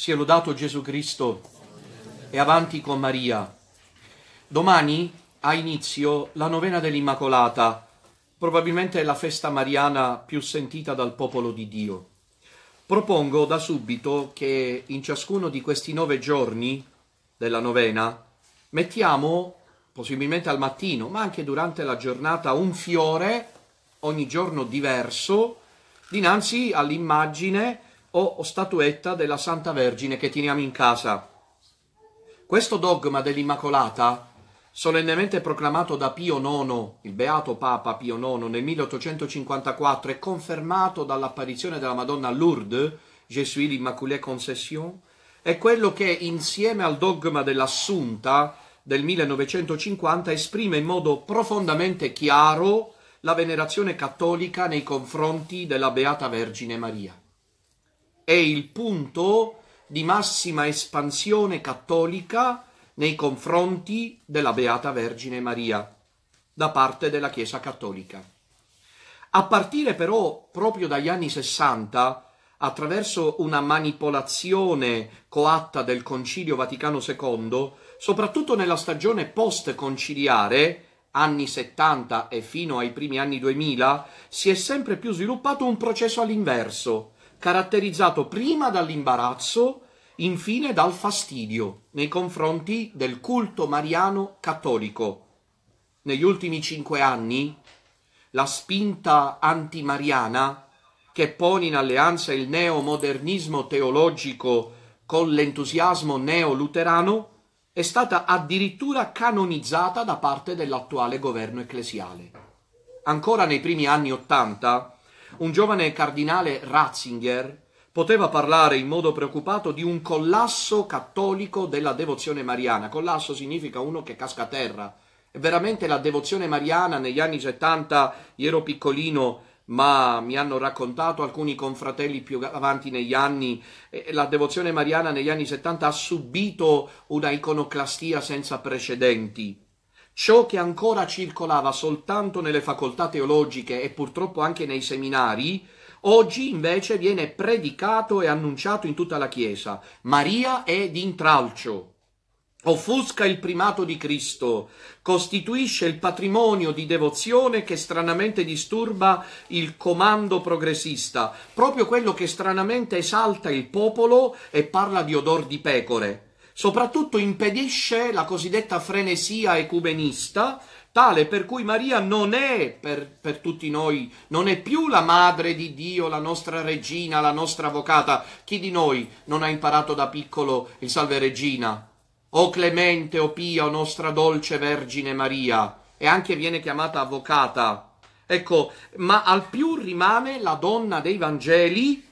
Sia lodato Gesù Cristo e avanti con Maria. Domani ha inizio la novena dell'Immacolata, probabilmente la festa mariana più sentita dal popolo di Dio. Propongo da subito che in ciascuno di questi nove giorni della novena mettiamo, possibilmente al mattino, ma anche durante la giornata, un fiore, ogni giorno diverso, dinanzi all'immagine o statuetta della Santa Vergine che teniamo in casa. Questo dogma dell'Immacolata, solennemente proclamato da Pio IX, il beato Papa Pio IX nel 1854 e confermato dall'apparizione della Madonna Lourdes, Gesù l'Immaculée Concession, è quello che insieme al dogma dell'Assunta del 1950 esprime in modo profondamente chiaro la venerazione cattolica nei confronti della Beata Vergine Maria è il punto di massima espansione cattolica nei confronti della Beata Vergine Maria da parte della Chiesa Cattolica. A partire però proprio dagli anni 60, attraverso una manipolazione coatta del Concilio Vaticano II, soprattutto nella stagione post-conciliare, anni 70 e fino ai primi anni 2000, si è sempre più sviluppato un processo all'inverso, caratterizzato prima dall'imbarazzo, infine dal fastidio nei confronti del culto mariano cattolico. Negli ultimi cinque anni la spinta antimariana che pone in alleanza il neomodernismo teologico con l'entusiasmo neoluterano è stata addirittura canonizzata da parte dell'attuale governo ecclesiale. Ancora nei primi anni Ottanta, un giovane cardinale Ratzinger poteva parlare in modo preoccupato di un collasso cattolico della devozione mariana. Collasso significa uno che casca a terra. E veramente la devozione mariana negli anni 70, io ero piccolino, ma mi hanno raccontato alcuni confratelli più avanti negli anni, eh, la devozione mariana negli anni 70 ha subito una iconoclastia senza precedenti ciò che ancora circolava soltanto nelle facoltà teologiche e purtroppo anche nei seminari, oggi invece viene predicato e annunciato in tutta la Chiesa. Maria è d'intralcio. Offusca il primato di Cristo, costituisce il patrimonio di devozione che stranamente disturba il comando progressista, proprio quello che stranamente esalta il popolo e parla di odor di pecore soprattutto impedisce la cosiddetta frenesia ecumenista, tale per cui Maria non è per, per, tutti noi, non è più la madre di Dio, la nostra regina, la nostra avvocata. Chi di noi non ha imparato da piccolo il Salve Regina? O clemente, o pia, o nostra dolce Vergine Maria, e anche viene chiamata avvocata. Ecco, ma al più rimane la donna dei Vangeli,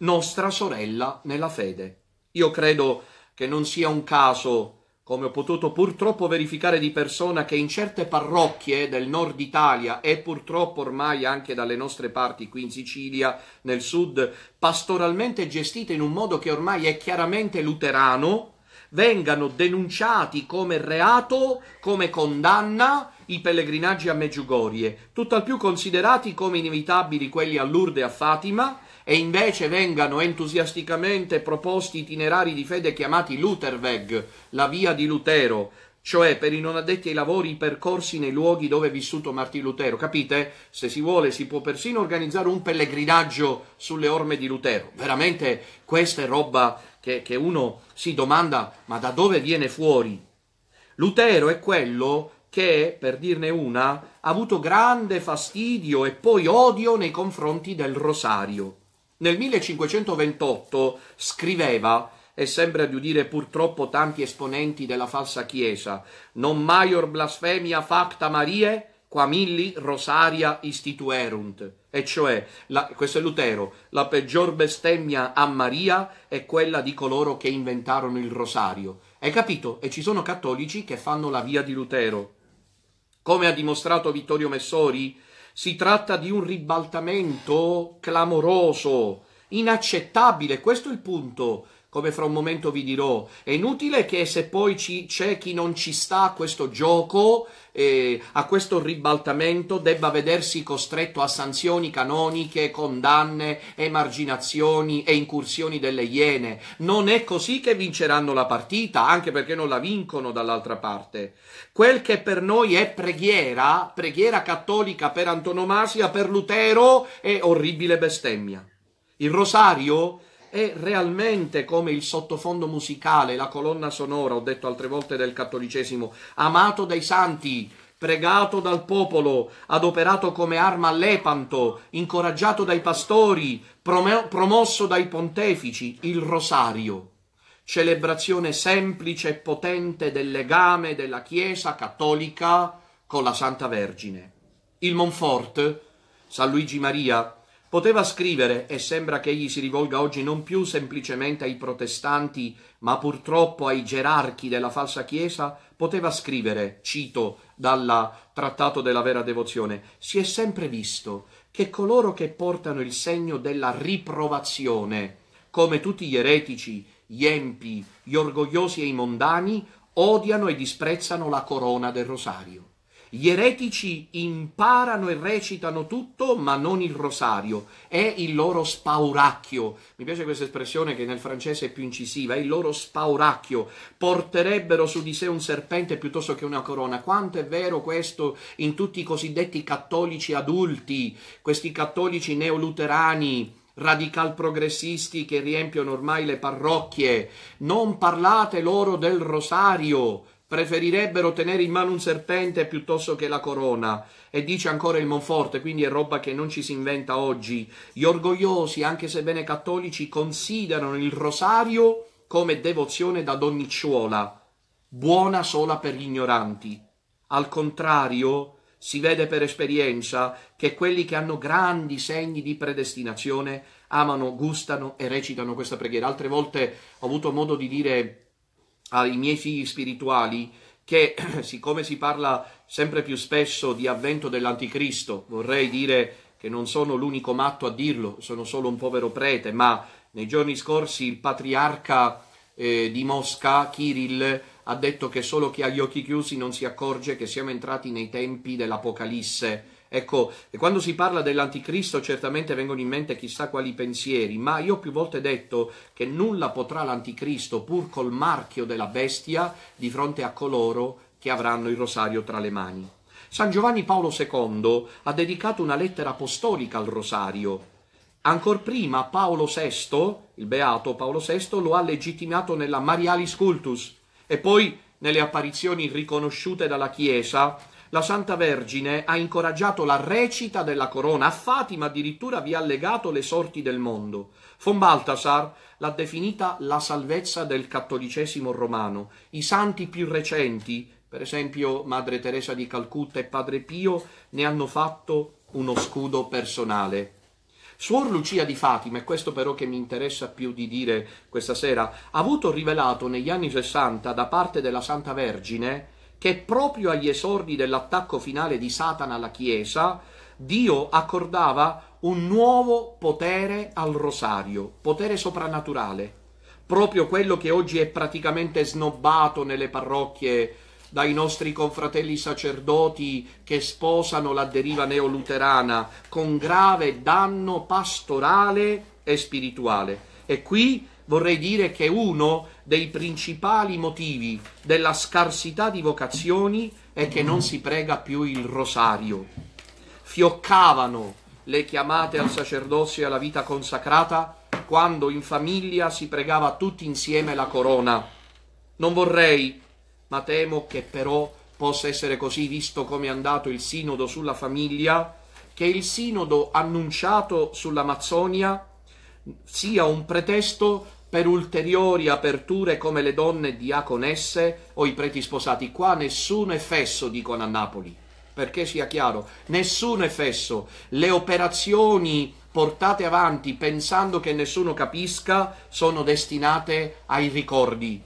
nostra sorella nella fede. Io credo che non sia un caso, come ho potuto purtroppo verificare di persona, che in certe parrocchie del nord Italia e purtroppo ormai anche dalle nostre parti qui in Sicilia, nel sud, pastoralmente gestite in un modo che ormai è chiaramente luterano, vengano denunciati come reato, come condanna i pellegrinaggi a Meggiugorie, tutt'al più considerati come inevitabili quelli a Lourdes e a Fatima, e invece vengano entusiasticamente proposti itinerari di fede chiamati Lutherweg, la via di Lutero, cioè per i non addetti ai lavori i percorsi nei luoghi dove è vissuto Martin Lutero. Capite? Se si vuole si può persino organizzare un pellegrinaggio sulle orme di Lutero. Veramente questa è roba che, che uno si domanda ma da dove viene fuori? Lutero è quello che, per dirne una, ha avuto grande fastidio e poi odio nei confronti del rosario. Nel 1528 scriveva e sembra di udire purtroppo tanti esponenti della falsa chiesa, non maior blasfemia facta Marie, quamilli rosaria istituerunt, e cioè, la, questo è Lutero, la peggior bestemmia a Maria è quella di coloro che inventarono il rosario. Hai capito? E ci sono cattolici che fanno la via di Lutero. Come ha dimostrato Vittorio Messori, si tratta di un ribaltamento clamoroso, inaccettabile, questo è il punto come fra un momento vi dirò. È inutile che se poi ci, c'è chi non ci sta a questo gioco, eh, a questo ribaltamento, debba vedersi costretto a sanzioni canoniche, condanne, emarginazioni e incursioni delle iene. Non è così che vinceranno la partita, anche perché non la vincono dall'altra parte. Quel che per noi è preghiera, preghiera cattolica per antonomasia, per Lutero, è orribile bestemmia. Il rosario è realmente come il sottofondo musicale, la colonna sonora, ho detto altre volte del cattolicesimo, amato dai santi, pregato dal popolo, adoperato come arma all'epanto, incoraggiato dai pastori, promosso dai pontefici, il rosario, celebrazione semplice e potente del legame della Chiesa cattolica con la Santa Vergine. Il Monfort, San Luigi Maria, Poteva scrivere, e sembra che egli si rivolga oggi non più semplicemente ai protestanti, ma purtroppo ai gerarchi della falsa Chiesa, poteva scrivere, cito dal Trattato della vera devozione, si è sempre visto che coloro che portano il segno della riprovazione, come tutti gli eretici, gli empi, gli orgogliosi e i mondani, odiano e disprezzano la corona del rosario. Gli eretici imparano e recitano tutto, ma non il rosario, è il loro spauracchio. Mi piace questa espressione che nel francese è più incisiva, è il loro spauracchio. Porterebbero su di sé un serpente piuttosto che una corona. Quanto è vero questo in tutti i cosiddetti cattolici adulti, questi cattolici neoluterani, radical progressisti che riempiono ormai le parrocchie. Non parlate loro del rosario preferirebbero tenere in mano un serpente piuttosto che la corona. E dice ancora il Monforte, quindi è roba che non ci si inventa oggi. Gli orgogliosi, anche se bene cattolici, considerano il rosario come devozione da donnicciuola, buona sola per gli ignoranti. Al contrario, si vede per esperienza che quelli che hanno grandi segni di predestinazione amano, gustano e recitano questa preghiera. Altre volte ho avuto modo di dire ai miei figli spirituali che siccome si parla sempre più spesso di avvento dell'anticristo, vorrei dire che non sono l'unico matto a dirlo, sono solo un povero prete, ma nei giorni scorsi il patriarca eh, di Mosca, Kirill, ha detto che solo chi ha gli occhi chiusi non si accorge che siamo entrati nei tempi dell'Apocalisse Ecco, quando si parla dell'anticristo certamente vengono in mente chissà quali pensieri, ma io ho più volte detto che nulla potrà l'anticristo pur col marchio della bestia di fronte a coloro che avranno il rosario tra le mani. San Giovanni Paolo II ha dedicato una lettera apostolica al rosario. Ancor prima Paolo VI, il beato Paolo VI, lo ha legittimato nella Marialis Cultus e poi nelle apparizioni riconosciute dalla Chiesa la Santa Vergine ha incoraggiato la recita della corona, a Fatima addirittura vi ha legato le sorti del mondo. Von Baltasar l'ha definita la salvezza del cattolicesimo romano. I santi più recenti, per esempio Madre Teresa di Calcutta e Padre Pio, ne hanno fatto uno scudo personale. Suor Lucia di Fatima, e questo però che mi interessa più di dire questa sera, ha avuto rivelato negli anni Sessanta da parte della Santa Vergine che proprio agli esordi dell'attacco finale di Satana alla Chiesa, Dio accordava un nuovo potere al rosario, potere soprannaturale, proprio quello che oggi è praticamente snobbato nelle parrocchie dai nostri confratelli sacerdoti che sposano la deriva neoluterana con grave danno pastorale e spirituale. E qui vorrei dire che uno dei principali motivi della scarsità di vocazioni è che non si prega più il rosario. Fioccavano le chiamate al sacerdozio e alla vita consacrata quando in famiglia si pregava tutti insieme la corona. Non vorrei, ma temo che però possa essere così visto come è andato il sinodo sulla famiglia, che il sinodo annunciato sull'Amazzonia sia un pretesto per ulteriori aperture come le donne diaconesse o i preti sposati. Qua nessuno è fesso, dicono a Napoli, perché sia chiaro, nessuno è fesso. Le operazioni portate avanti pensando che nessuno capisca sono destinate ai ricordi,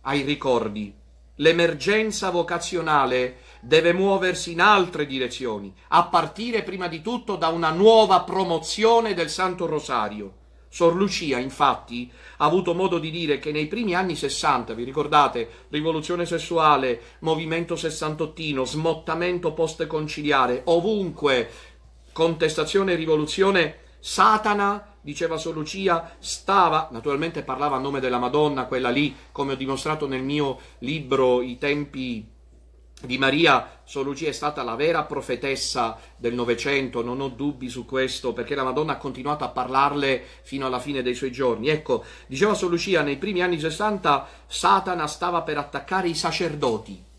ai ricordi. L'emergenza vocazionale deve muoversi in altre direzioni, a partire prima di tutto da una nuova promozione del Santo Rosario Sor Lucia, infatti, ha avuto modo di dire che nei primi anni 60, vi ricordate, rivoluzione sessuale, movimento sessantottino, smottamento post-conciliare, ovunque contestazione e rivoluzione, Satana, diceva Sor Lucia, stava, naturalmente parlava a nome della Madonna, quella lì, come ho dimostrato nel mio libro I tempi di Maria Solucia è stata la vera profetessa del Novecento, non ho dubbi su questo, perché la Madonna ha continuato a parlarle fino alla fine dei suoi giorni. Ecco, diceva Solucia, nei primi anni 60 Satana stava per attaccare i sacerdoti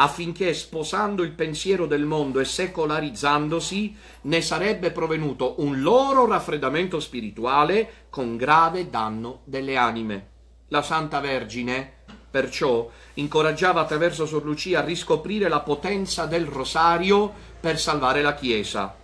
affinché sposando il pensiero del mondo e secolarizzandosi ne sarebbe provenuto un loro raffreddamento spirituale con grave danno delle anime. La Santa Vergine Perciò incoraggiava attraverso Sor Lucia a riscoprire la potenza del rosario per salvare la Chiesa.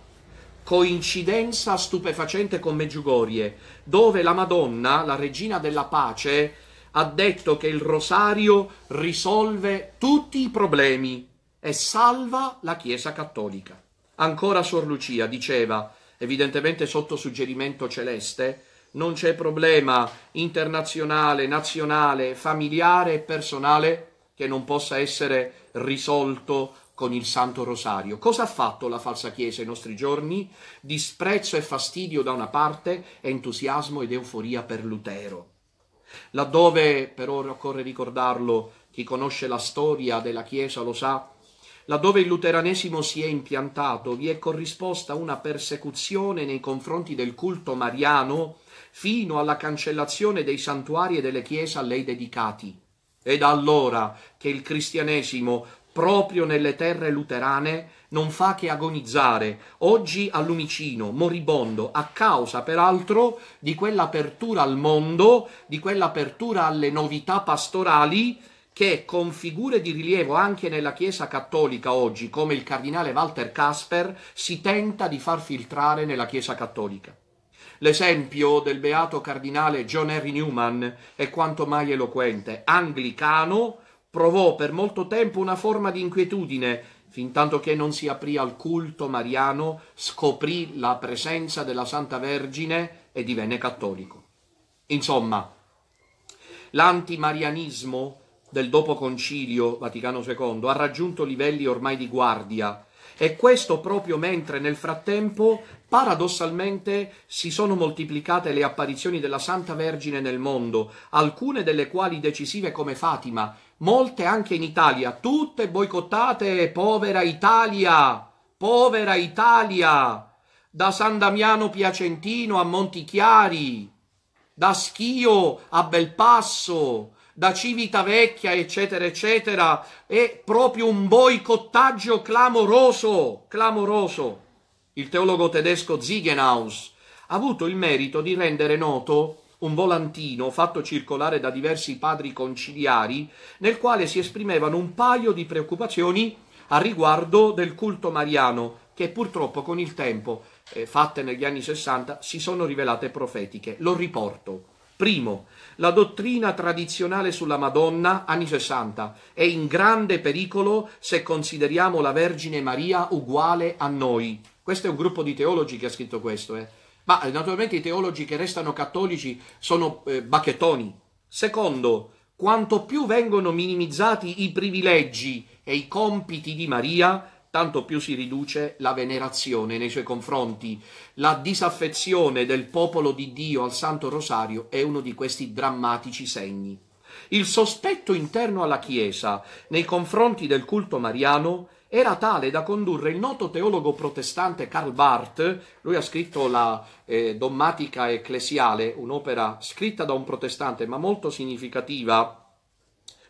Coincidenza stupefacente con Meggiugorie, dove la Madonna, la regina della pace, ha detto che il rosario risolve tutti i problemi e salva la Chiesa cattolica. Ancora Sor Lucia diceva, evidentemente sotto suggerimento celeste, non c'è problema internazionale, nazionale, familiare e personale che non possa essere risolto con il Santo Rosario. Cosa ha fatto la falsa Chiesa ai nostri giorni? Disprezzo e fastidio da una parte entusiasmo ed euforia per Lutero. Laddove, però, occorre ricordarlo, chi conosce la storia della Chiesa lo sa, Laddove il luteranesimo si è impiantato, vi è corrisposta una persecuzione nei confronti del culto mariano fino alla cancellazione dei santuari e delle chiese a lei dedicati. È da allora che il cristianesimo, proprio nelle terre luterane, non fa che agonizzare, oggi a lumicino, moribondo, a causa peraltro di quell'apertura al mondo, di quell'apertura alle novità pastorali che con figure di rilievo anche nella Chiesa cattolica oggi, come il cardinale Walter Casper, si tenta di far filtrare nella Chiesa cattolica. L'esempio del beato cardinale John Henry Newman è quanto mai eloquente. Anglicano, provò per molto tempo una forma di inquietudine, fintanto che non si aprì al culto mariano, scoprì la presenza della Santa Vergine e divenne cattolico. Insomma, l'antimarianismo del dopo concilio Vaticano II ha raggiunto livelli ormai di guardia e questo proprio mentre nel frattempo paradossalmente si sono moltiplicate le apparizioni della Santa Vergine nel mondo, alcune delle quali decisive come Fatima, molte anche in Italia, tutte boicottate, povera Italia, povera Italia, da San Damiano Piacentino a Montichiari, da Schio a Belpasso, da Civitavecchia, eccetera, eccetera, è proprio un boicottaggio clamoroso, clamoroso. Il teologo tedesco Ziegenhaus ha avuto il merito di rendere noto un volantino fatto circolare da diversi padri conciliari, nel quale si esprimevano un paio di preoccupazioni a riguardo del culto mariano, che purtroppo con il tempo, eh, fatte negli anni 60, si sono rivelate profetiche. Lo riporto. Primo, la dottrina tradizionale sulla Madonna, anni 60, è in grande pericolo se consideriamo la Vergine Maria uguale a noi. Questo è un gruppo di teologi che ha scritto questo, eh. Ma eh, naturalmente i teologi che restano cattolici sono eh, bacchettoni. Secondo, quanto più vengono minimizzati i privilegi e i compiti di Maria, tanto più si riduce la venerazione nei suoi confronti. La disaffezione del popolo di Dio al Santo Rosario è uno di questi drammatici segni. Il sospetto interno alla Chiesa nei confronti del culto mariano era tale da condurre il noto teologo protestante Karl Barth, lui ha scritto la eh, Dommatica ecclesiale, un'opera scritta da un protestante ma molto significativa,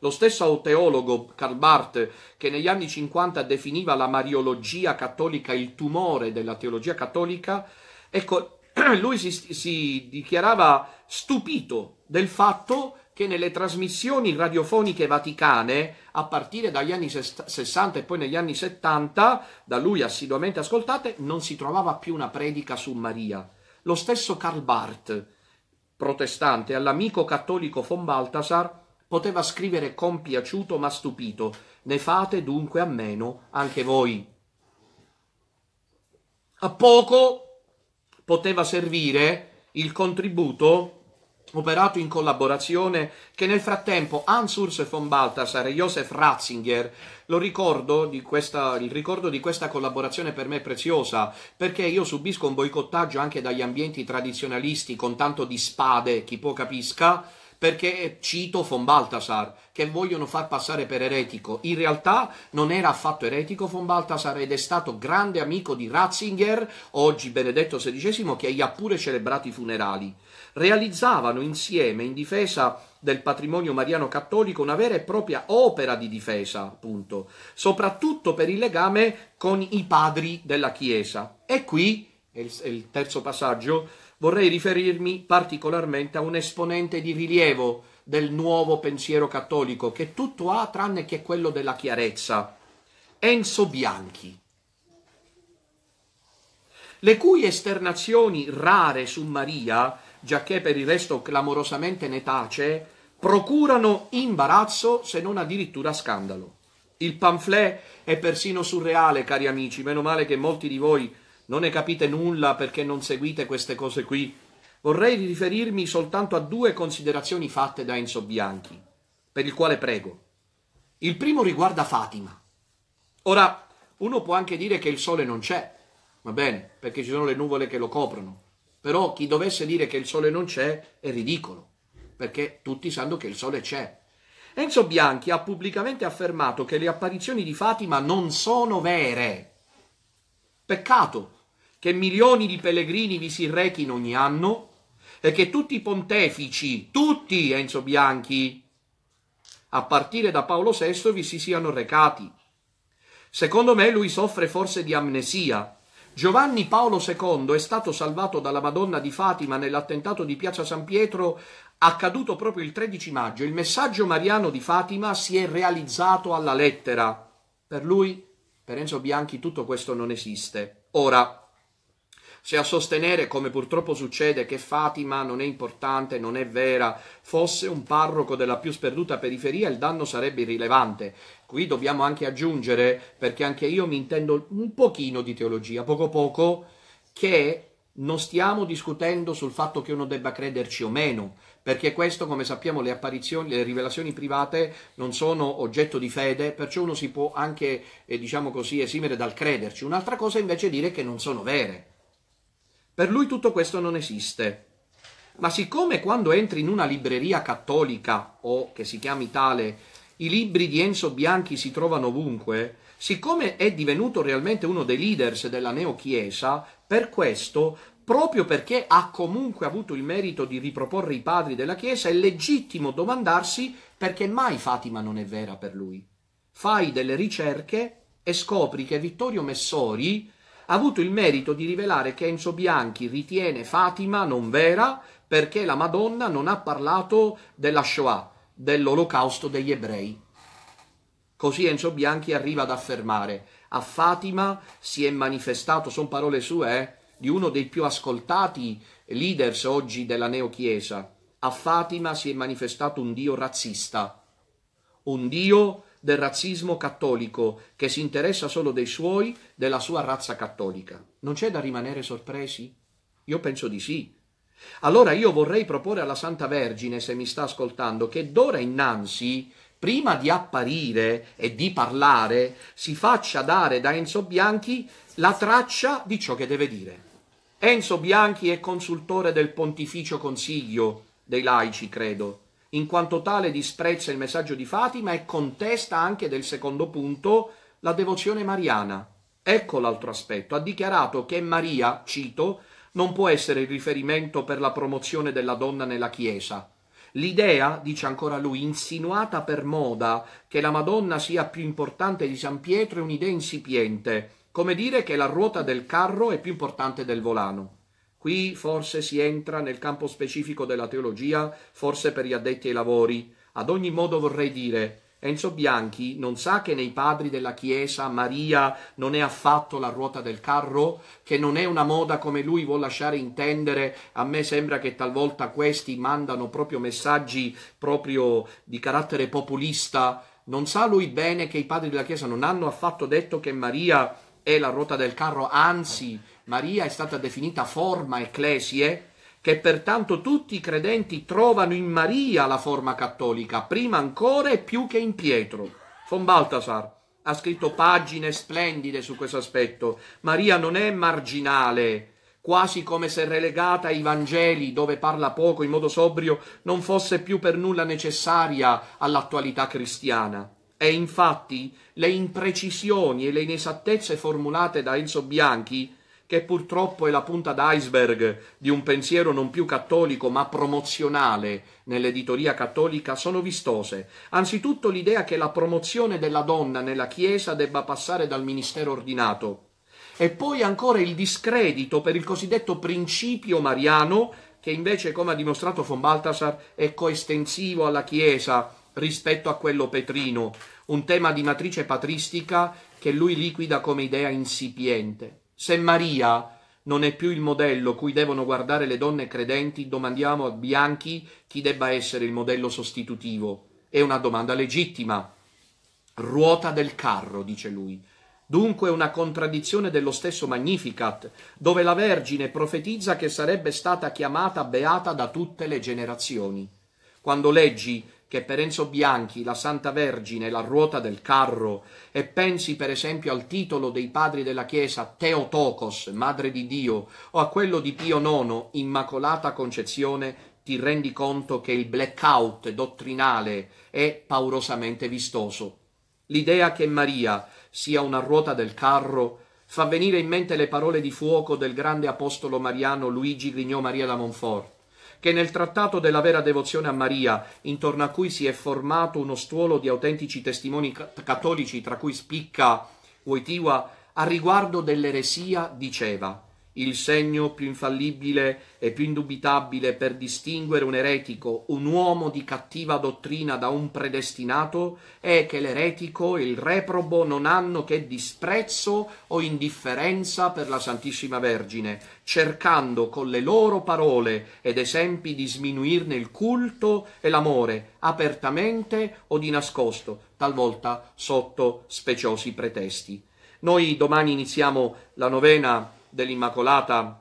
lo stesso teologo Karl Barth, che negli anni 50 definiva la mariologia cattolica il tumore della teologia cattolica, ecco, lui si, si dichiarava stupito del fatto che nelle trasmissioni radiofoniche vaticane, a partire dagli anni 60 e poi negli anni 70, da lui assiduamente ascoltate, non si trovava più una predica su Maria. Lo stesso Karl Barth, protestante, all'amico cattolico von Balthasar, poteva scrivere compiaciuto ma stupito, ne fate dunque a meno anche voi. A poco poteva servire il contributo operato in collaborazione che nel frattempo Hans Urs von Balthasar e Josef Ratzinger, lo ricordo di questa, il ricordo di questa collaborazione per me è preziosa, perché io subisco un boicottaggio anche dagli ambienti tradizionalisti con tanto di spade, chi può capisca, perché cito von Baltasar, che vogliono far passare per eretico. In realtà non era affatto eretico von Baltasar ed è stato grande amico di Ratzinger, oggi Benedetto XVI, che gli ha pure celebrato i funerali. Realizzavano insieme in difesa del patrimonio mariano cattolico una vera e propria opera di difesa, appunto, soprattutto per il legame con i padri della Chiesa. E qui, è il terzo passaggio, vorrei riferirmi particolarmente a un esponente di rilievo del nuovo pensiero cattolico, che tutto ha tranne che quello della chiarezza, Enzo Bianchi, le cui esternazioni rare su Maria, giacché per il resto clamorosamente ne tace, procurano imbarazzo se non addirittura scandalo. Il pamphlet è persino surreale, cari amici, meno male che molti di voi non ne capite nulla perché non seguite queste cose qui. Vorrei riferirmi soltanto a due considerazioni fatte da Enzo Bianchi, per il quale prego. Il primo riguarda Fatima. Ora, uno può anche dire che il sole non c'è, va bene, perché ci sono le nuvole che lo coprono, però chi dovesse dire che il sole non c'è è ridicolo, perché tutti sanno che il sole c'è. Enzo Bianchi ha pubblicamente affermato che le apparizioni di Fatima non sono vere. Peccato, che milioni di pellegrini vi si rechino ogni anno e che tutti i pontefici, tutti Enzo Bianchi, a partire da Paolo VI, vi si siano recati. Secondo me lui soffre forse di amnesia. Giovanni Paolo II è stato salvato dalla Madonna di Fatima nell'attentato di Piazza San Pietro accaduto proprio il 13 maggio. Il messaggio mariano di Fatima si è realizzato alla lettera. Per lui, per Enzo Bianchi, tutto questo non esiste. Ora, se a sostenere, come purtroppo succede, che Fatima non è importante, non è vera, fosse un parroco della più sperduta periferia, il danno sarebbe irrilevante. Qui dobbiamo anche aggiungere, perché anche io mi intendo un pochino di teologia, poco poco, che non stiamo discutendo sul fatto che uno debba crederci o meno, perché questo, come sappiamo, le apparizioni, le rivelazioni private non sono oggetto di fede, perciò uno si può anche, eh, diciamo così, esimere dal crederci. Un'altra cosa invece è dire che non sono vere. Per lui tutto questo non esiste. Ma siccome quando entri in una libreria cattolica o che si chiami tale, i libri di Enzo Bianchi si trovano ovunque, siccome è divenuto realmente uno dei leaders della neochiesa, per questo, proprio perché ha comunque avuto il merito di riproporre i padri della Chiesa, è legittimo domandarsi perché mai Fatima non è vera per lui. Fai delle ricerche e scopri che Vittorio Messori ha avuto il merito di rivelare che Enzo Bianchi ritiene Fatima non vera perché la Madonna non ha parlato della Shoah, dell'olocausto degli ebrei. Così Enzo Bianchi arriva ad affermare a Fatima si è manifestato, sono parole sue, eh, di uno dei più ascoltati leaders oggi della neochiesa. A Fatima si è manifestato un Dio razzista, un Dio del razzismo cattolico che si interessa solo dei suoi, della sua razza cattolica. Non c'è da rimanere sorpresi? Io penso di sì. Allora io vorrei proporre alla Santa Vergine, se mi sta ascoltando, che d'ora innanzi, prima di apparire e di parlare, si faccia dare da Enzo Bianchi la traccia di ciò che deve dire. Enzo Bianchi è consultore del Pontificio Consiglio dei laici, credo in quanto tale disprezza il messaggio di Fatima e contesta anche del secondo punto la devozione mariana. Ecco l'altro aspetto. Ha dichiarato che Maria, cito, non può essere il riferimento per la promozione della donna nella Chiesa. L'idea, dice ancora lui, insinuata per moda, che la Madonna sia più importante di San Pietro è un'idea insipiente, come dire che la ruota del carro è più importante del volano. Qui forse si entra nel campo specifico della teologia, forse per gli addetti ai lavori. Ad ogni modo vorrei dire, Enzo Bianchi non sa che nei padri della Chiesa Maria non è affatto la ruota del carro, che non è una moda come lui vuol lasciare intendere. A me sembra che talvolta questi mandano proprio messaggi proprio di carattere populista. Non sa lui bene che i padri della Chiesa non hanno affatto detto che Maria è la ruota del carro, anzi Maria è stata definita forma ecclesie, che pertanto tutti i credenti trovano in Maria la forma cattolica, prima ancora e più che in Pietro. Von Baltasar ha scritto pagine splendide su questo aspetto. Maria non è marginale, quasi come se relegata ai Vangeli, dove parla poco in modo sobrio, non fosse più per nulla necessaria all'attualità cristiana. E infatti le imprecisioni e le inesattezze formulate da Enzo Bianchi che purtroppo è la punta d'iceberg di un pensiero non più cattolico ma promozionale nell'editoria cattolica, sono vistose. Anzitutto l'idea che la promozione della donna nella Chiesa debba passare dal ministero ordinato. E poi ancora il discredito per il cosiddetto principio mariano, che invece, come ha dimostrato von Baltasar, è coestensivo alla Chiesa rispetto a quello petrino, un tema di matrice patristica che lui liquida come idea insipiente. Se Maria non è più il modello cui devono guardare le donne credenti, domandiamo a Bianchi chi debba essere il modello sostitutivo. È una domanda legittima. Ruota del carro, dice lui. Dunque una contraddizione dello stesso Magnificat, dove la Vergine profetizza che sarebbe stata chiamata beata da tutte le generazioni. Quando leggi che per Enzo Bianchi la Santa Vergine è la ruota del carro e pensi per esempio al titolo dei padri della Chiesa Teotokos, Madre di Dio, o a quello di Pio IX, Immacolata Concezione, ti rendi conto che il blackout dottrinale è paurosamente vistoso. L'idea che Maria sia una ruota del carro fa venire in mente le parole di fuoco del grande apostolo mariano Luigi Grignò Maria da Monfort che nel trattato della vera devozione a Maria, intorno a cui si è formato uno stuolo di autentici testimoni cattolici, tra cui spicca Wojtyła, a riguardo dell'eresia diceva il segno più infallibile e più indubitabile per distinguere un eretico, un uomo di cattiva dottrina da un predestinato, è che l'eretico e il reprobo non hanno che disprezzo o indifferenza per la Santissima Vergine, cercando con le loro parole ed esempi di sminuirne il culto e l'amore, apertamente o di nascosto, talvolta sotto speciosi pretesti. Noi domani iniziamo la novena dell'Immacolata.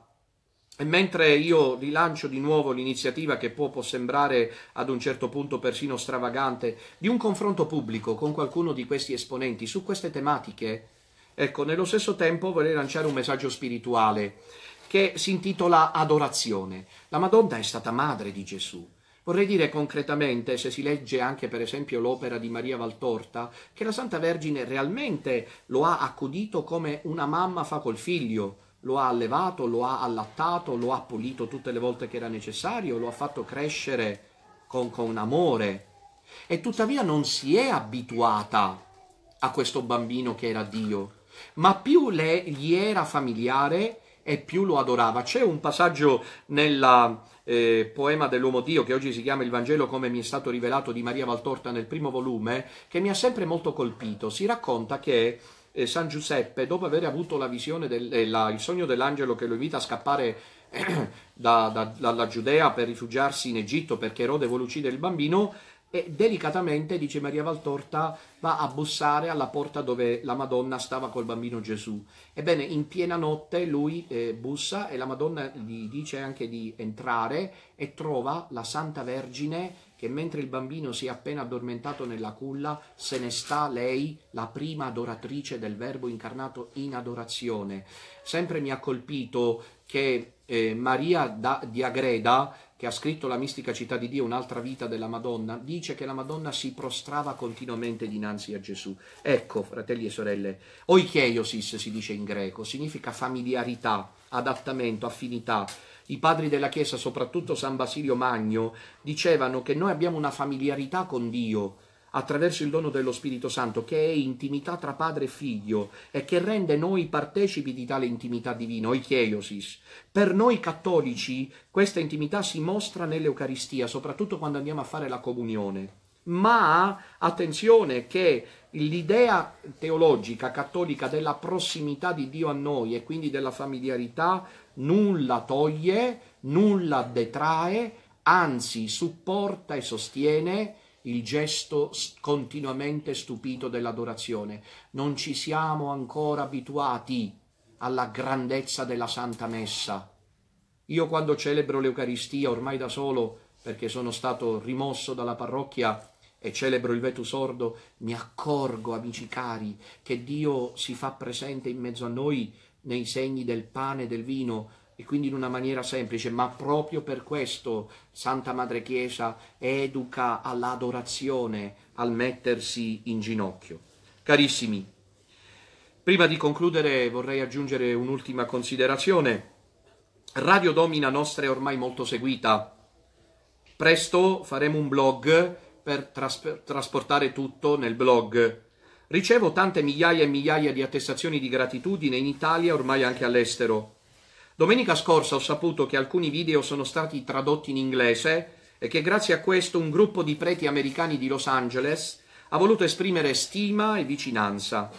E mentre io rilancio di nuovo l'iniziativa che può, può, sembrare ad un certo punto persino stravagante di un confronto pubblico con qualcuno di questi esponenti su queste tematiche, ecco, nello stesso tempo vorrei lanciare un messaggio spirituale che si intitola Adorazione. La Madonna è stata madre di Gesù. Vorrei dire concretamente, se si legge anche per esempio l'opera di Maria Valtorta, che la Santa Vergine realmente lo ha accudito come una mamma fa col figlio lo ha allevato, lo ha allattato, lo ha pulito tutte le volte che era necessario, lo ha fatto crescere con, con amore e tuttavia non si è abituata a questo bambino che era Dio, ma più le, gli era familiare e più lo adorava. C'è un passaggio nel eh, poema dell'uomo Dio che oggi si chiama Il Vangelo come mi è stato rivelato di Maria Valtorta nel primo volume che mi ha sempre molto colpito. Si racconta che eh, San Giuseppe, dopo aver avuto del, eh, la, il sogno dell'angelo che lo invita a scappare da, da, dalla Giudea per rifugiarsi in Egitto perché Erode vuole uccidere il bambino, e delicatamente, dice Maria Valtorta, va a bussare alla porta dove la Madonna stava col bambino Gesù. Ebbene, in piena notte lui eh, bussa e la Madonna gli dice anche di entrare e trova la Santa Vergine che mentre il bambino si è appena addormentato nella culla, se ne sta lei, la prima adoratrice del Verbo incarnato in adorazione. Sempre mi ha colpito che eh, Maria da, di Agreda, che ha scritto La mistica città di Dio, un'altra vita della Madonna, dice che la Madonna si prostrava continuamente dinanzi a Gesù. Ecco, fratelli e sorelle, oikeiosis si dice in greco, significa familiarità, adattamento, affinità i padri della Chiesa, soprattutto San Basilio Magno, dicevano che noi abbiamo una familiarità con Dio attraverso il dono dello Spirito Santo, che è intimità tra padre e figlio e che rende noi partecipi di tale intimità divina, oichiosis. Per noi cattolici questa intimità si mostra nell'Eucaristia, soprattutto quando andiamo a fare la comunione. Ma attenzione che l'idea teologica cattolica della prossimità di Dio a noi e quindi della familiarità nulla toglie, nulla detrae, anzi supporta e sostiene il gesto continuamente stupito dell'adorazione. Non ci siamo ancora abituati alla grandezza della Santa Messa. Io quando celebro l'Eucaristia, ormai da solo, perché sono stato rimosso dalla parrocchia e celebro il Vetus Ordo, mi accorgo, amici cari, che Dio si fa presente in mezzo a noi nei segni del pane e del vino e quindi in una maniera semplice, ma proprio per questo Santa Madre Chiesa educa all'adorazione, al mettersi in ginocchio. Carissimi, prima di concludere vorrei aggiungere un'ultima considerazione. Radio Domina nostra è ormai molto seguita. Presto faremo un blog per trasportare tutto nel blog Ricevo tante migliaia e migliaia di attestazioni di gratitudine in Italia e ormai anche all'estero. Domenica scorsa ho saputo che alcuni video sono stati tradotti in inglese e che grazie a questo un gruppo di preti americani di Los Angeles ha voluto esprimere stima e vicinanza.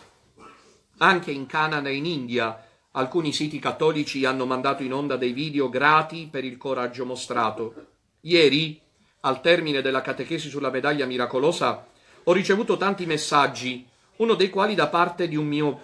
Anche in Canada e in India alcuni siti cattolici hanno mandato in onda dei video grati per il coraggio mostrato. Ieri, al termine della catechesi sulla medaglia miracolosa, ho ricevuto tanti messaggi uno dei quali da parte di un mio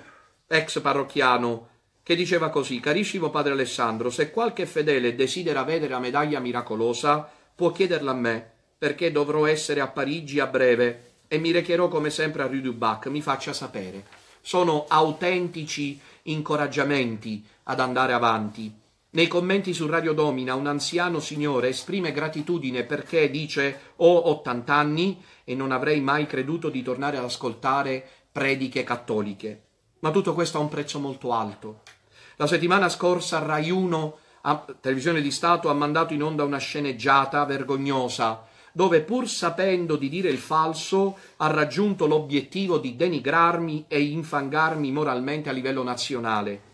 ex parrocchiano che diceva così carissimo padre Alessandro se qualche fedele desidera vedere la medaglia miracolosa può chiederla a me perché dovrò essere a Parigi a breve e mi recherò come sempre a Rue du Bac mi faccia sapere sono autentici incoraggiamenti ad andare avanti nei commenti su Radio Domina un anziano signore esprime gratitudine perché dice ho 80 anni e non avrei mai creduto di tornare ad ascoltare prediche cattoliche. Ma tutto questo ha un prezzo molto alto. La settimana scorsa Rai 1, televisione di Stato, ha mandato in onda una sceneggiata vergognosa dove pur sapendo di dire il falso ha raggiunto l'obiettivo di denigrarmi e infangarmi moralmente a livello nazionale.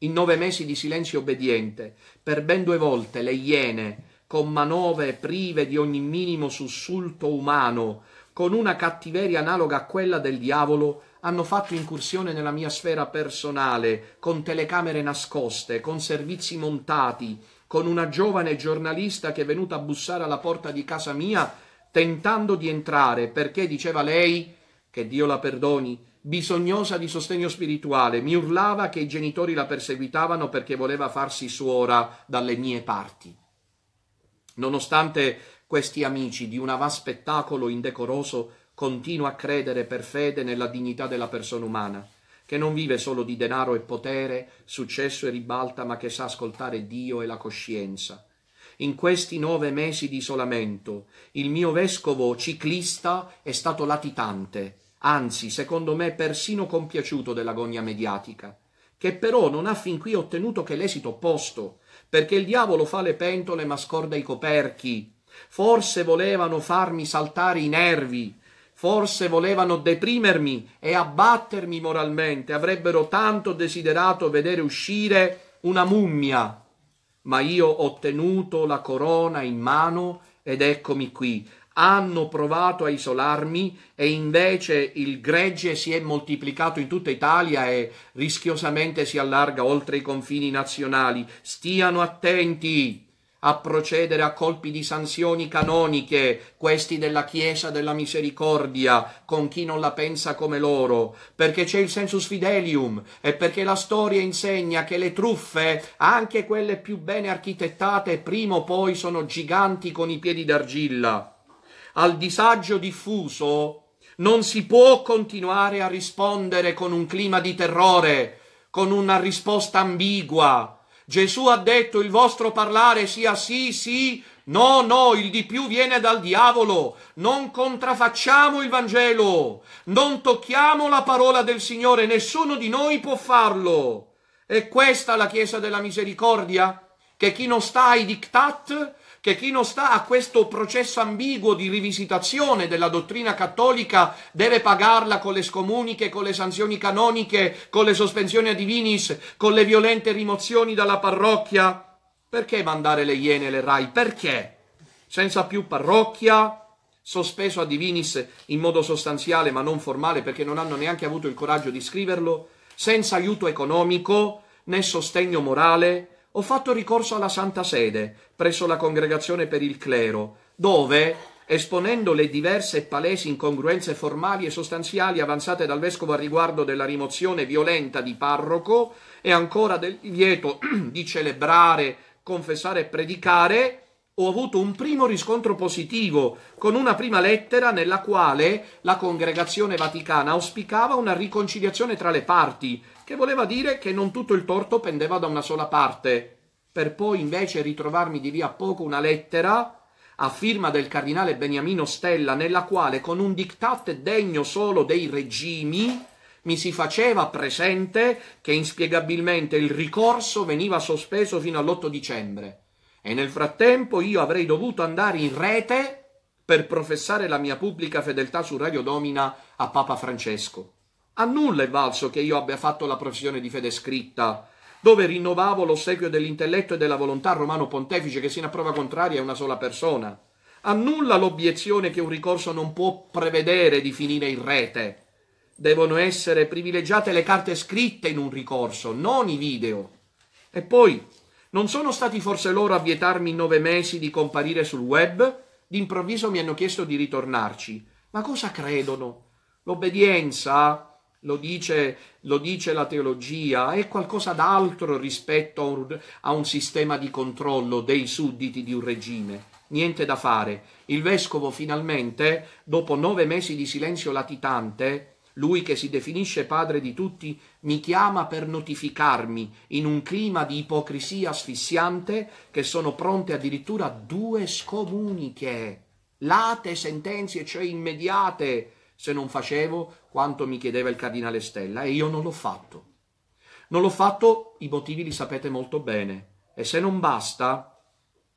In nove mesi di silenzio obbediente, per ben due volte le iene, con manovre prive di ogni minimo sussulto umano, con una cattiveria analoga a quella del diavolo, hanno fatto incursione nella mia sfera personale, con telecamere nascoste, con servizi montati, con una giovane giornalista che è venuta a bussare alla porta di casa mia tentando di entrare perché diceva lei, che Dio la perdoni, bisognosa di sostegno spirituale, mi urlava che i genitori la perseguitavano perché voleva farsi suora dalle mie parti. Nonostante questi amici di un avanspettacolo indecoroso continua a credere per fede nella dignità della persona umana, che non vive solo di denaro e potere, successo e ribalta, ma che sa ascoltare Dio e la coscienza. In questi nove mesi di isolamento, il mio vescovo ciclista è stato latitante, anzi, secondo me, persino compiaciuto dell'agonia mediatica, che però non ha fin qui ottenuto che l'esito opposto, perché il diavolo fa le pentole ma scorda i coperchi, Forse volevano farmi saltare i nervi, forse volevano deprimermi e abbattermi moralmente, avrebbero tanto desiderato vedere uscire una mummia. Ma io ho tenuto la corona in mano ed eccomi qui. Hanno provato a isolarmi e invece il gregge si è moltiplicato in tutta Italia e rischiosamente si allarga oltre i confini nazionali. Stiano attenti! a procedere a colpi di sanzioni canoniche, questi della Chiesa della Misericordia, con chi non la pensa come loro, perché c'è il sensus fidelium e perché la storia insegna che le truffe, anche quelle più bene architettate, prima o poi sono giganti con i piedi d'argilla. Al disagio diffuso non si può continuare a rispondere con un clima di terrore, con una risposta ambigua, Gesù ha detto il vostro parlare sia sì, sì, no, no, il di più viene dal diavolo. Non contraffacciamo il Vangelo, non tocchiamo la parola del Signore, nessuno di noi può farlo. È questa la Chiesa della Misericordia? Che chi non sta ai diktat che chi non sta a questo processo ambiguo di rivisitazione della dottrina cattolica deve pagarla con le scomuniche, con le sanzioni canoniche, con le sospensioni a divinis, con le violente rimozioni dalla parrocchia. Perché mandare le iene e le rai? Perché? Senza più parrocchia, sospeso a divinis in modo sostanziale ma non formale perché non hanno neanche avuto il coraggio di scriverlo, senza aiuto economico né sostegno morale, ho fatto ricorso alla Santa Sede presso la Congregazione per il Clero, dove, esponendo le diverse e palesi incongruenze formali e sostanziali avanzate dal Vescovo a riguardo della rimozione violenta di parroco e ancora del divieto di celebrare, confessare e predicare, ho avuto un primo riscontro positivo con una prima lettera nella quale la congregazione vaticana auspicava una riconciliazione tra le parti che voleva dire che non tutto il torto pendeva da una sola parte, per poi invece ritrovarmi di lì a poco una lettera a firma del cardinale Beniamino Stella, nella quale con un diktat degno solo dei regimi mi si faceva presente che inspiegabilmente il ricorso veniva sospeso fino all'8 dicembre e nel frattempo io avrei dovuto andare in rete per professare la mia pubblica fedeltà su Radio Domina a Papa Francesco. A nulla è valso che io abbia fatto la professione di fede scritta, dove rinnovavo l'ossequio dell'intelletto e della volontà romano pontefice che sino a prova contraria è una sola persona. A nulla l'obiezione che un ricorso non può prevedere di finire in rete. Devono essere privilegiate le carte scritte in un ricorso, non i video. E poi, non sono stati forse loro a vietarmi in nove mesi di comparire sul web? D'improvviso mi hanno chiesto di ritornarci. Ma cosa credono? L'obbedienza lo dice, lo dice, la teologia, è qualcosa d'altro rispetto a un, a un, sistema di controllo dei sudditi di un regime. Niente da fare. Il vescovo finalmente, dopo nove mesi di silenzio latitante, lui che si definisce padre di tutti, mi chiama per notificarmi in un clima di ipocrisia asfissiante che sono pronte addirittura due scomuniche, late sentenze, cioè immediate, se non facevo quanto mi chiedeva il cardinale Stella e io non l'ho fatto. Non l'ho fatto, i motivi li sapete molto bene. E se non basta,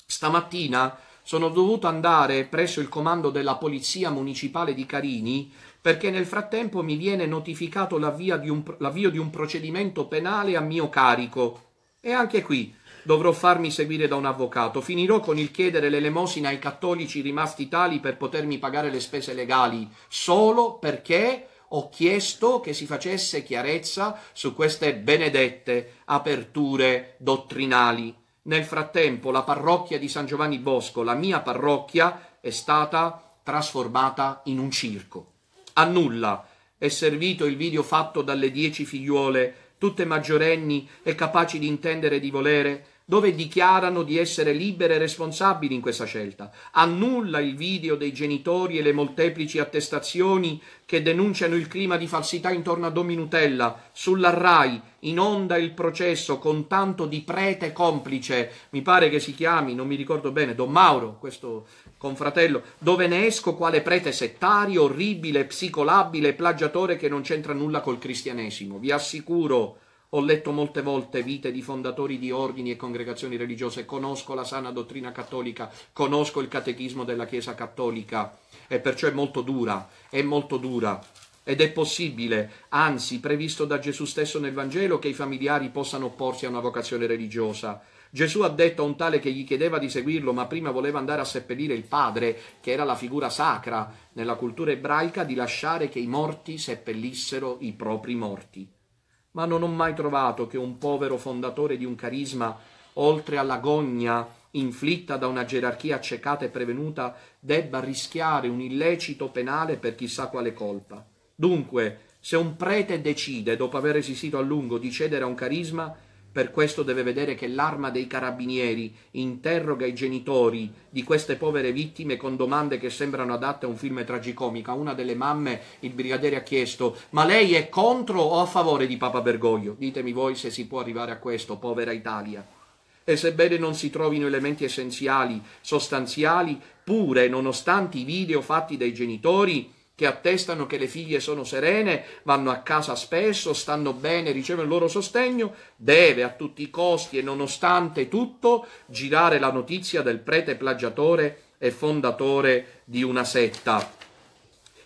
stamattina sono dovuto andare presso il comando della Polizia Municipale di Carini perché nel frattempo mi viene notificato l'avvio di un, l'avvio di un procedimento penale a mio carico. E anche qui dovrò farmi seguire da un avvocato. Finirò con il chiedere l'elemosina ai cattolici rimasti tali per potermi pagare le spese legali, solo perché ho chiesto che si facesse chiarezza su queste benedette aperture dottrinali. Nel frattempo la parrocchia di San Giovanni Bosco, la mia parrocchia, è stata trasformata in un circo. A nulla è servito il video fatto dalle dieci figliuole, tutte maggiorenni e capaci di intendere e di volere, dove dichiarano di essere libere e responsabili in questa scelta. Annulla il video dei genitori e le molteplici attestazioni che denunciano il clima di falsità intorno a Dominutella. Sulla RAI inonda il processo con tanto di prete complice, mi pare che si chiami, non mi ricordo bene, Don Mauro, questo confratello, dove ne esco quale prete settario, orribile, psicolabile, plagiatore che non c'entra nulla col cristianesimo. Vi assicuro ho letto molte volte vite di fondatori di ordini e congregazioni religiose, conosco la sana dottrina cattolica, conosco il catechismo della Chiesa cattolica e perciò è molto dura, è molto dura. Ed è possibile, anzi previsto da Gesù stesso nel Vangelo, che i familiari possano opporsi a una vocazione religiosa. Gesù ha detto a un tale che gli chiedeva di seguirlo, ma prima voleva andare a seppellire il padre, che era la figura sacra nella cultura ebraica, di lasciare che i morti seppellissero i propri morti ma non ho mai trovato che un povero fondatore di un carisma, oltre all'agonia inflitta da una gerarchia accecata e prevenuta, debba rischiare un illecito penale per chissà quale colpa. Dunque, se un prete decide, dopo aver resistito a lungo, di cedere a un carisma, per questo deve vedere che l'arma dei carabinieri interroga i genitori di queste povere vittime con domande che sembrano adatte a un film tragicomico. una delle mamme il brigadiere ha chiesto ma lei è contro o a favore di Papa Bergoglio? Ditemi voi se si può arrivare a questo, povera Italia. E sebbene non si trovino elementi essenziali, sostanziali, pure nonostante i video fatti dai genitori, che attestano che le figlie sono serene, vanno a casa spesso, stanno bene, ricevono il loro sostegno, deve a tutti i costi e nonostante tutto girare la notizia del prete plagiatore e fondatore di una setta.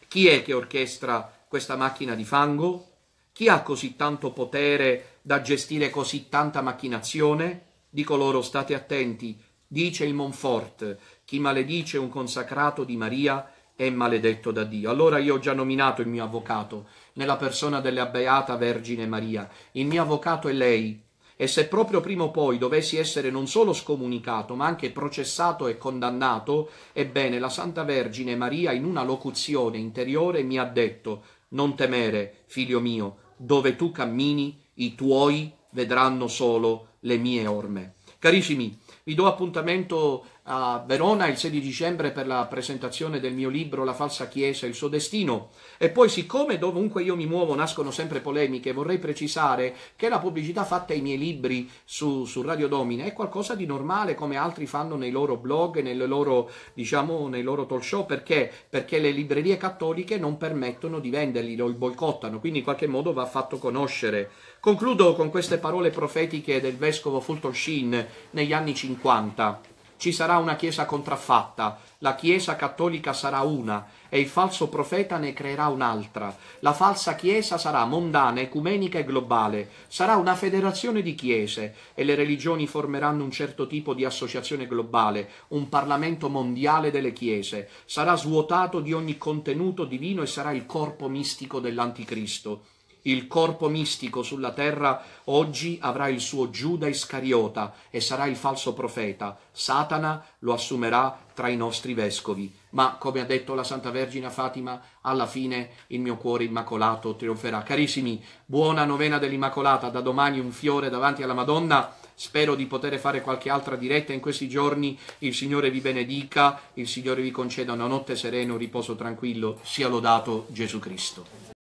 Chi è che orchestra questa macchina di fango? Chi ha così tanto potere da gestire così tanta macchinazione? Dico loro state attenti, dice il Monfort, chi maledice un consacrato di Maria è maledetto da Dio. Allora io ho già nominato il mio avvocato nella persona della beata Vergine Maria. Il mio avvocato è lei. E se proprio prima o poi dovessi essere non solo scomunicato, ma anche processato e condannato, ebbene la Santa Vergine Maria in una locuzione interiore mi ha detto Non temere, figlio mio, dove tu cammini, i tuoi vedranno solo le mie orme. Carissimi, vi do appuntamento a Verona il 16 dicembre per la presentazione del mio libro La falsa chiesa e il suo destino. E poi, siccome dovunque io mi muovo nascono sempre polemiche, vorrei precisare che la pubblicità fatta ai miei libri su, su Radio Domina è qualcosa di normale come altri fanno nei loro blog, nelle loro, diciamo, nei loro talk show, perché? Perché le librerie cattoliche non permettono di venderli, lo boicottano, quindi in qualche modo va fatto conoscere. Concludo con queste parole profetiche del vescovo Fulton Sheen negli anni 50 ci sarà una chiesa contraffatta, la chiesa cattolica sarà una e il falso profeta ne creerà un'altra. La falsa chiesa sarà mondana, ecumenica e globale, sarà una federazione di chiese e le religioni formeranno un certo tipo di associazione globale, un parlamento mondiale delle chiese, sarà svuotato di ogni contenuto divino e sarà il corpo mistico dell'anticristo. Il corpo mistico sulla terra oggi avrà il suo Giuda Iscariota e sarà il falso profeta. Satana lo assumerà tra i nostri vescovi. Ma, come ha detto la Santa Vergine Fatima, alla fine il mio cuore immacolato trionferà. Carissimi, buona novena dell'Immacolata, da domani un fiore davanti alla Madonna. Spero di poter fare qualche altra diretta in questi giorni. Il Signore vi benedica, il Signore vi conceda una notte serena, un riposo tranquillo. Sia lodato Gesù Cristo.